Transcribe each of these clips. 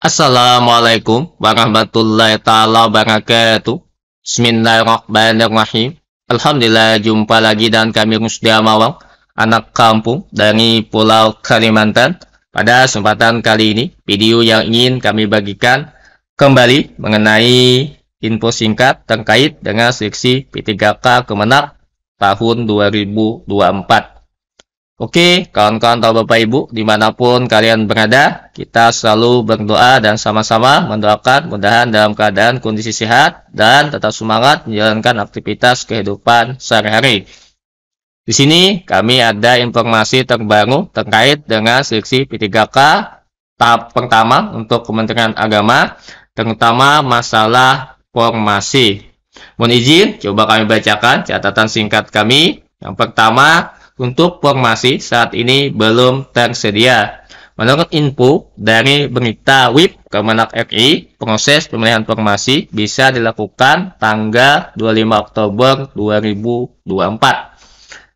Assalamualaikum warahmatullahi taala wabarakatuh. Bismillahirrahmanirrahim. Alhamdulillah jumpa lagi dan kami Rusdia Mawang, anak kampung dari Pulau Kalimantan. Pada kesempatan kali ini, video yang ingin kami bagikan kembali mengenai info singkat terkait dengan seleksi P3K Kemenak tahun 2024. Oke, kawan-kawan atau Bapak Ibu, dimanapun kalian berada, kita selalu berdoa dan sama-sama mendoakan mudahan dalam keadaan kondisi sehat dan tetap semangat menjalankan aktivitas kehidupan sehari-hari. Di sini kami ada informasi terbaru terkait dengan seleksi P3K tahap pertama untuk Kementerian Agama, terutama masalah formasi. Mohon izin, coba kami bacakan catatan singkat kami. Yang pertama, untuk formasi saat ini belum tersedia. Menurut info dari berita WIB Kemenak RI, proses pemilihan formasi bisa dilakukan tanggal 25 Oktober 2024.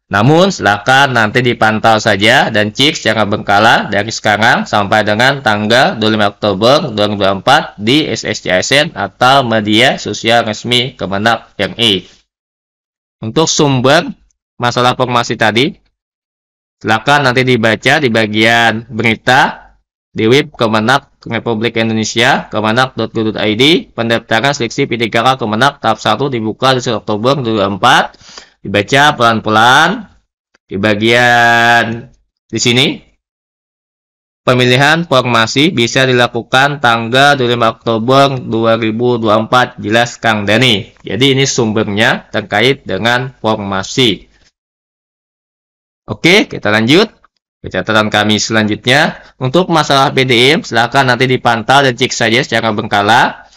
Namun, silakan nanti dipantau saja dan cek secara berkala dari sekarang sampai dengan tanggal 25 Oktober 2024 di SSCSN atau media sosial resmi Kemenak RI. Untuk sumber masalah formasi tadi, silakan nanti dibaca di bagian berita di web Kemenak Republik Indonesia, kemenak.go.id, pendaftaran seleksi P3K Kemenak tahap 1 dibuka di Oktober 2024, dibaca pelan-pelan di bagian di sini Pemilihan formasi bisa dilakukan tanggal 25 Oktober 2024, jelas Kang Dani. Jadi ini sumbernya terkait dengan formasi. Oke, kita lanjut ke catatan kami selanjutnya. Untuk masalah BDM, silakan nanti dipantau dan cek saja secara bengkala.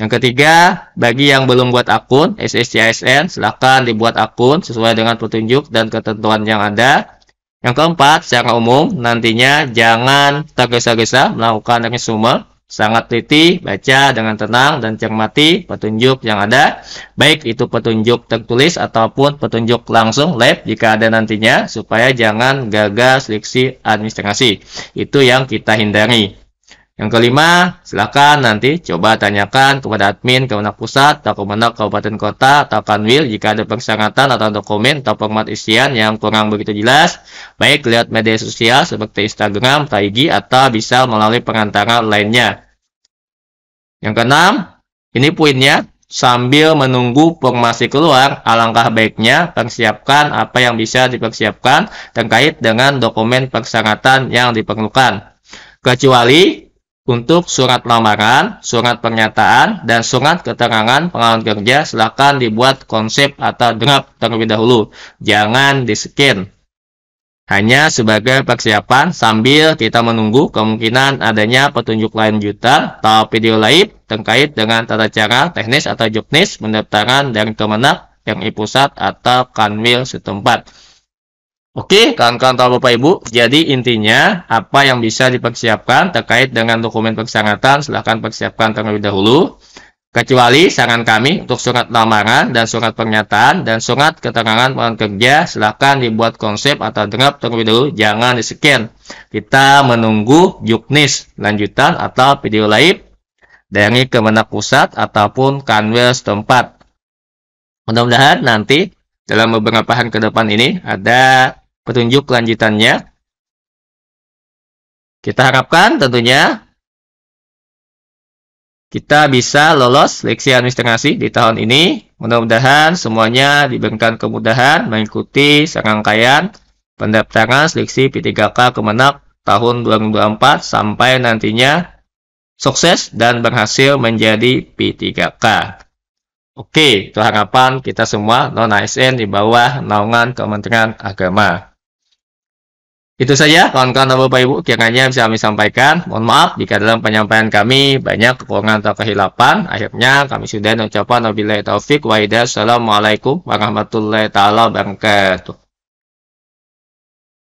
Yang ketiga, bagi yang belum buat akun SSCISN, silakan dibuat akun sesuai dengan petunjuk dan ketentuan yang ada. Yang keempat, secara umum, nantinya jangan tergesa-gesa melakukan resume sangat teliti, baca dengan tenang dan cermati petunjuk yang ada, baik itu petunjuk tertulis ataupun petunjuk langsung lab jika ada nantinya, supaya jangan gagal seleksi administrasi. Itu yang kita hindari. Yang kelima, silakan nanti coba tanyakan kepada admin kemenang Pusat atau kemenang Kabupaten Kota atau Kanwil jika ada persyaratan atau dokumen atau format isian yang kurang begitu jelas. Baik lihat media sosial seperti Instagram, Taigi atau bisa melalui pengantar lainnya. Yang keenam, ini poinnya, sambil menunggu formasi keluar, alangkah baiknya persiapkan apa yang bisa dipersiapkan terkait dengan dokumen persyaratan yang diperlukan. Kecuali untuk surat lamaran, surat pernyataan, dan surat keterangan pengalaman kerja silakan dibuat konsep atau draft terlebih dahulu. Jangan di-scan hanya sebagai persiapan sambil kita menunggu kemungkinan adanya petunjuk lanjutan atau video lain terkait dengan tata cara teknis atau juknis pendaftaran dari yang di Pusat atau Kanwil setempat. Oke, kawan-kawan atau Bapak Ibu, jadi intinya apa yang bisa dipersiapkan terkait dengan dokumen persyaratan silahkan persiapkan terlebih dahulu kecuali saran kami untuk surat lamaran dan surat pernyataan dan surat keterangan orang kerja silahkan dibuat konsep atau draft terlebih dahulu jangan di scan kita menunggu juknis lanjutan atau video live dari mana Pusat ataupun Kanwil setempat mudah-mudahan nanti dalam beberapa hari ke depan ini ada petunjuk lanjutannya kita harapkan tentunya kita bisa lolos seleksi administrasi di tahun ini. Mudah-mudahan semuanya diberikan kemudahan mengikuti serangkaian pendaftaran seleksi P3K Kemenak tahun 2024 sampai nantinya sukses dan berhasil menjadi P3K. Oke, itu harapan kita semua non-ASN di bawah naungan Kementerian Agama. Itu saja kawan-kawan Bapak Ibu kiranya bisa kami sampaikan. Mohon maaf jika dalam penyampaian kami banyak kekurangan atau kehilapan. Akhirnya kami sudah mengucapkan wabillahi taufik wa hidayah. Assalamualaikum warahmatullahi wabarakatuh.